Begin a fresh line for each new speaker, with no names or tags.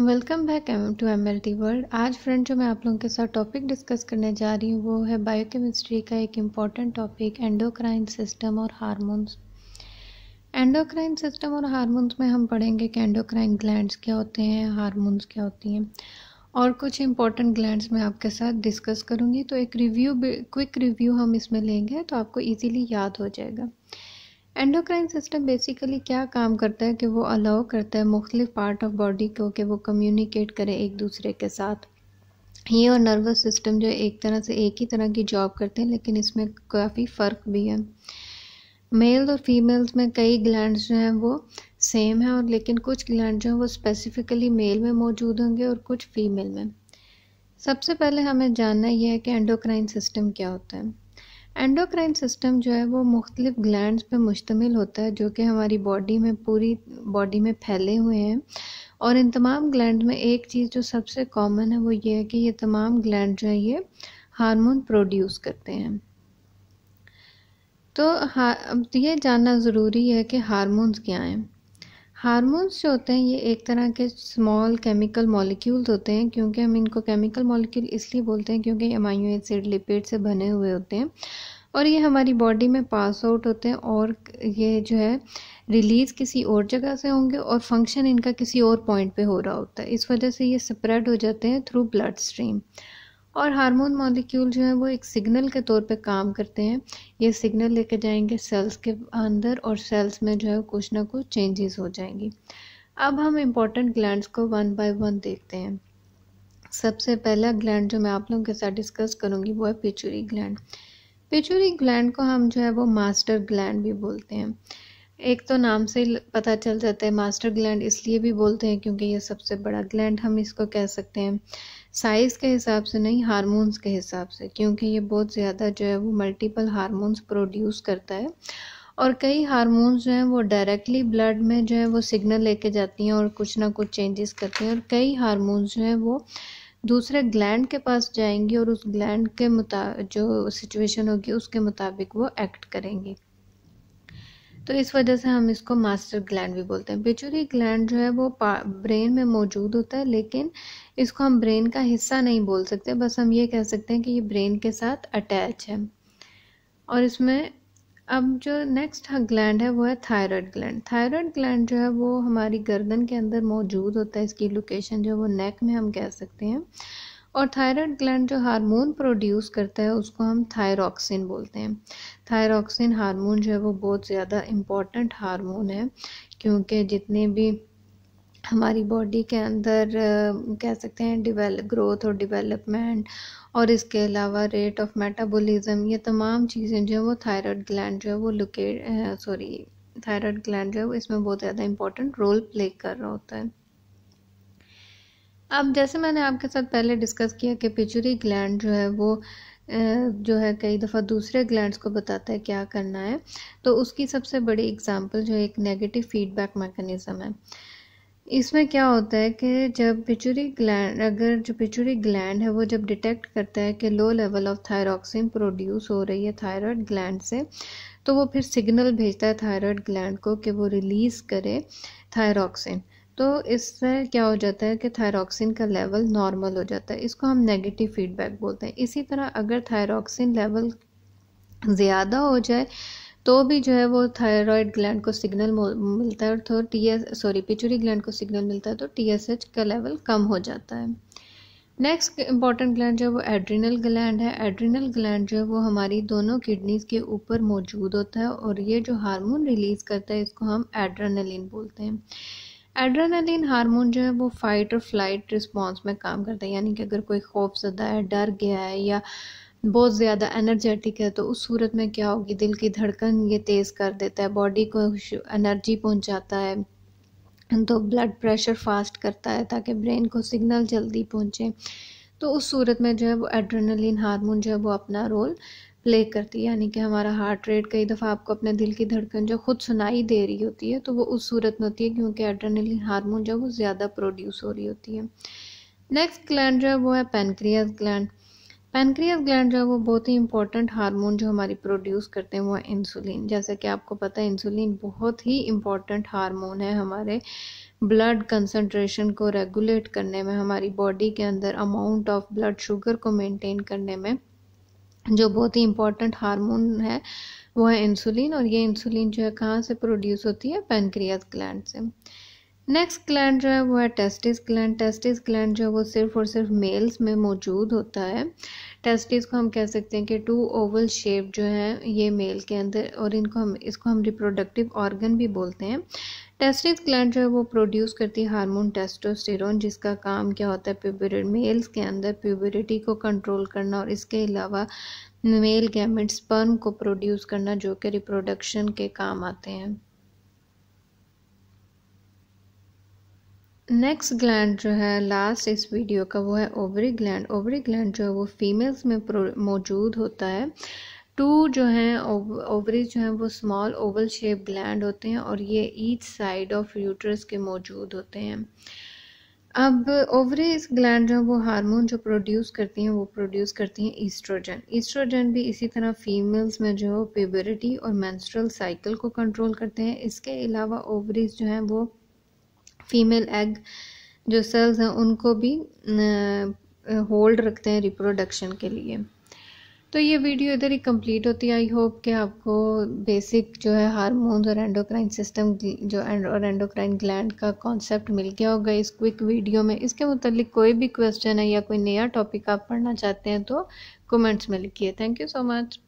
welcome back M to M L T world आज friend जो मैं आप लोगों के साथ टॉपिक डिस्कस करने जा रही हूँ वो है बायोकेमिस्ट्री का एक इम्पॉर्टेंट टॉपिक एंडोक्राइन सिस्टम और हारमोन्स एंडोक्राइन सिस्टम और हारमोन्स में हम पढ़ेंगे कि एंडोक्राइन ग्लैंड्स क्या होते हैं हारमोन्स क्या होती हैं और कुछ इंपॉर्टेंट ग्लैंड्स मैं आपके साथ डिस्कस करूँगी तो एक रिव्यू क्विक रिव्यू हम इसमें लेंगे तो आपको ईजिली याद हो जाएगा एंडोक्राइन सिस्टम बेसिकली क्या काम करता है कि वो अलाउ करता है मुख्तलिफ पार्ट ऑफ बॉडी को कि वो कम्युनिकेट करें एक दूसरे के साथ ये और नर्वस सिस्टम जो एक तरह से एक ही तरह की जॉब करते हैं लेकिन इसमें काफ़ी फ़र्क भी है मेल और फीमेल्स में कई ग्लैंड जो हैं वो सेम हैं और लेकिन कुछ ग्लैंड जो हैं वो स्पेसिफ़िकली मेल में मौजूद होंगे और कुछ फीमेल में सबसे पहले हमें जानना यह है कि एंडोक्राइन सिस्टम क्या होता है एंडोक्राइन सिस्टम जो है वो मुख्तलिफ ग्लैंड पर मुश्तमिल होता है जो कि हमारी बॉडी में पूरी बॉडी में फैले हुए हैं और इन तमाम ग्लैंड में एक चीज़ जो सबसे कॉमन है वो ये है कि ये तमाम ग्लैंड जो है ये हार्मोन प्रोड्यूस करते हैं तो हा अब ये जानना ज़रूरी है कि हारमोन्स क्या हैं हारमोन्स जो होते हैं ये एक तरह के स्मॉल केमिकल मॉलिक्यूल्स होते हैं क्योंकि हम इनको केमिकल मॉलिक्यूल इसलिए बोलते हैं क्योंकि अमाइनो एसिड लिपिड से बने हुए होते हैं और ये हमारी बॉडी में पास आउट होते हैं और ये जो है रिलीज़ किसी और जगह से होंगे और फंक्शन इनका किसी और पॉइंट पे हो रहा होता है इस वजह से ये स्प्रेड हो जाते हैं थ्रू ब्लड स्ट्रीम और हार्मोन मॉलिक्यूल जो है वो एक सिग्नल के तौर पे काम करते हैं ये सिग्नल लेके जाएंगे सेल्स के अंदर और सेल्स में जो है कुछ ना कुछ चेंजेस हो जाएंगी अब हम इम्पोर्टेंट ग्लैंड्स को वन बाय वन देखते हैं सबसे पहला ग्लैंड जो मैं आप लोगों के साथ डिस्कस करूँगी वो है पिचुरी ग्लैंड पिचुरी ग्लैंड को हम जो है वो मास्टर ग्लैंड भी बोलते हैं एक तो नाम से पता चल जाता है मास्टर ग्लैंड इसलिए भी बोलते हैं क्योंकि ये सबसे बड़ा ग्लैंड हम इसको कह सकते हैं साइज़ के हिसाब से नहीं हारमोन्स के हिसाब से क्योंकि ये बहुत ज़्यादा जो है वो मल्टीपल हारमोन्स प्रोड्यूस करता है और कई हारमोन्स जो हैं वो डायरेक्टली ब्लड में जो है वो सिग्नल लेके जाती हैं और कुछ ना कुछ चेंजेस करती हैं और कई हारमोन्स जो हैं वो दूसरे ग्लैंड के पास जाएंगी और उस ग्लैंड के मुता जो सिचुएशन होगी उसके मुताबिक वो एक्ट करेंगी तो इस वजह से हम इसको मास्टर ग्लैंड भी बोलते हैं पिचुरी ग्लैंड जो है वो ब्रेन में मौजूद होता है लेकिन इसको हम ब्रेन का हिस्सा नहीं बोल सकते बस हम ये कह सकते हैं कि ये ब्रेन के साथ अटैच है और इसमें अब जो नेक्स्ट ग्लैंड है वो है थायराइड ग्लैंड थायराइड ग्लैंड जो है वो हमारी गर्दन के अंदर मौजूद होता है इसकी लोकेशन जो है वो नेक में हम कह सकते हैं और थायराइड ग्लैंड जो हार्मोन प्रोड्यूस करता है उसको हम थायरॉक्सिन बोलते हैं थायरॉक्सिन हार्मोन जो है वो बहुत ज़्यादा इम्पॉर्टेंट हार्मोन है क्योंकि जितने भी हमारी बॉडी के अंदर कह सकते हैं डिवेलप ग्रोथ और डेवलपमेंट और इसके अलावा रेट ऑफ मेटाबॉलिज्म ये तमाम चीज़ें जो है वो थायराइड ग्लैंड जो है वो लोकेट सॉरी थायराइड ग्लैंड जो है वो इसमें बहुत ज़्यादा इंपॉर्टेंट रोल प्ले कर रहा होता है अब जैसे मैंने आपके साथ पहले डिस्कस किया कि पिचुरी ग्लैंड जो है वो जो है कई दफ़ा दूसरे ग्लैंड्स को बताता है क्या करना है तो उसकी सबसे बड़ी एग्जांपल जो एक नेगेटिव फीडबैक मैकेनिज़्म है इसमें क्या होता है कि जब पिचुरी ग्लैंड अगर जो पिचुरी ग्लैंड है वो जब डिटेक्ट करता है कि low level of thyroxine produce हो रही है थायराइड ग्लैंड से तो वो फिर सिग्नल भेजता है थायराइड ग्लैंड को कि वो रिलीज़ करे थायरॉक्सिन तो इससे क्या हो जाता है कि थायरॉक्सिन का लेवल नॉर्मल हो जाता है इसको हम नेगेटिव फीडबैक बोलते हैं इसी तरह अगर थायरॉक्सिन लेवल ज़्यादा हो जाए तो भी जो है वो थायराइड ग्लैंड को सिग्नल मिलता है और तो T S sorry pituitary gland को सिग्नल मिलता है तो टी एस एच का लेवल कम हो जाता है नेक्स्ट इंपॉर्टेंट ग्लैंड जो है वो एड्रिनल ग्लैंड है एड्रिनल ग्लैंड जो है वो हमारी दोनों किडनीज के ऊपर मौजूद होता है और ये जो हार्मोन रिलीज़ करता है इसको हम एड्रेनलिन बोलते हैं एड्रेनालिन हार्मोन जो है वो फाइट और फ्लाइट रिस्पॉन्स में काम करता है यानी कि अगर कोई खौफ ज़्यादा है डर गया है या बहुत ज़्यादा एनर्जेटिक है तो उस सूरत में क्या होगी दिल की धड़कन ये तेज़ कर देता है बॉडी को एनर्जी पहुंचाता है तो ब्लड प्रेशर फास्ट करता है ताकि ब्रेन को सिग्नल जल्दी पहुंचे तो उस सूरत में जो है वो एड्रेनलिन हार्मोन जो है वो अपना रोल प्ले करती है यानी कि हमारा हार्ट रेट कई दफ़ा आपको अपने दिल की धड़कन जो खुद सुनाई दे रही होती है तो वो उस सूरत में होती है क्योंकि एड्रेनलिन हार्मोन जो वो ज़्यादा प्रोड्यूस हो रही होती है नेक्स्ट ग्लैंड जो है वो है पेनक्रियाज ग्लैंड पेनक्रियाज ग्लैंड जो है वो बहुत ही इंपॉर्टेंट हार्मोन जो हमारी प्रोड्यूस करते हैं वो है इंसुलिन जैसे कि आपको पता है इंसुलिन बहुत ही इंपॉर्टेंट हार्मोन है हमारे ब्लड कंसनट्रेशन को रेगुलेट करने में हमारी बॉडी के अंदर अमाउंट ऑफ ब्लड शुगर को मेंटेन करने में जो बहुत ही इम्पॉर्टेंट हार्मोन है वो है इंसुलिन और ये इंसुलिन जो है कहाँ से प्रोड्यूस होती है पेनक्रियाज ग्लैंड से नेक्स्ट ग्लैंड जो है वो है टेस्टिस ग्लैंड टेस्टिस ग्लैंड जो है वो सिर्फ और सिर्फ मेल्स में मौजूद होता है टेस्टिस को हम कह सकते हैं कि टू ओवल शेप जो है ये मेल के अंदर और इनको हम इसको हम रिप्रोडक्टिव ऑर्गन भी बोलते हैं टेस्टिस ग्लैंड जो है वो प्रोड्यूस करती है हार्मोन टेस्टोस्टेरोन जिसका काम क्या होता है प्यूबरिटी मेल्स के अंदर प्यूबरिटी को कंट्रोल करना और इसके अलावा मेल गैमेट स्पर्म को प्रोड्यूस करना जो कि रिप्रोडक्शन के काम आते हैं नेक्स्ट ग्लैंड जो है लास्ट इस वीडियो का वो है ओवरी ग्लैंड ओवरी ग्लैंड जो है वो फीमेल्स में मौजूद होता है टू जो हैं ओवरीज जो हैं वो स्मॉल ओवल शेप ग्लैंड होते हैं और ये ईच साइड ऑफ यूटरस के मौजूद होते हैं अब ओवरीज ग्लैंड जो वो हार्मोन जो प्रोड्यूस करती हैं वो प्रोड्यूस करती हैं ईस्ट्रोजन ईस्ट्रोजन भी इसी तरह फीमेल्स में जो है प्यूबरिटी और मैंस्ट्रल साइकिल को कंट्रोल करते हैं इसके अलावा ओवरीज जो हैं वो फीमेल एग जो सेल्स हैं उनको भी होल्ड रखते हैं रिप्रोडक्शन के लिए तो ये वीडियो इधर ही कंप्लीट होती है आई होप कि आपको बेसिक जो है हारमोन्स और एंडोक्राइन सिस्टम जो एंड और एंडोक्राइन ग्लैंड का कॉन्सेप्ट मिल गया होगा इस क्विक वीडियो में इसके मुतलिक कोई भी क्वेश्चन है या कोई नया टॉपिक आप पढ़ना चाहते हैं तो कमेंट्स में लिखिए थैंक यू सो मच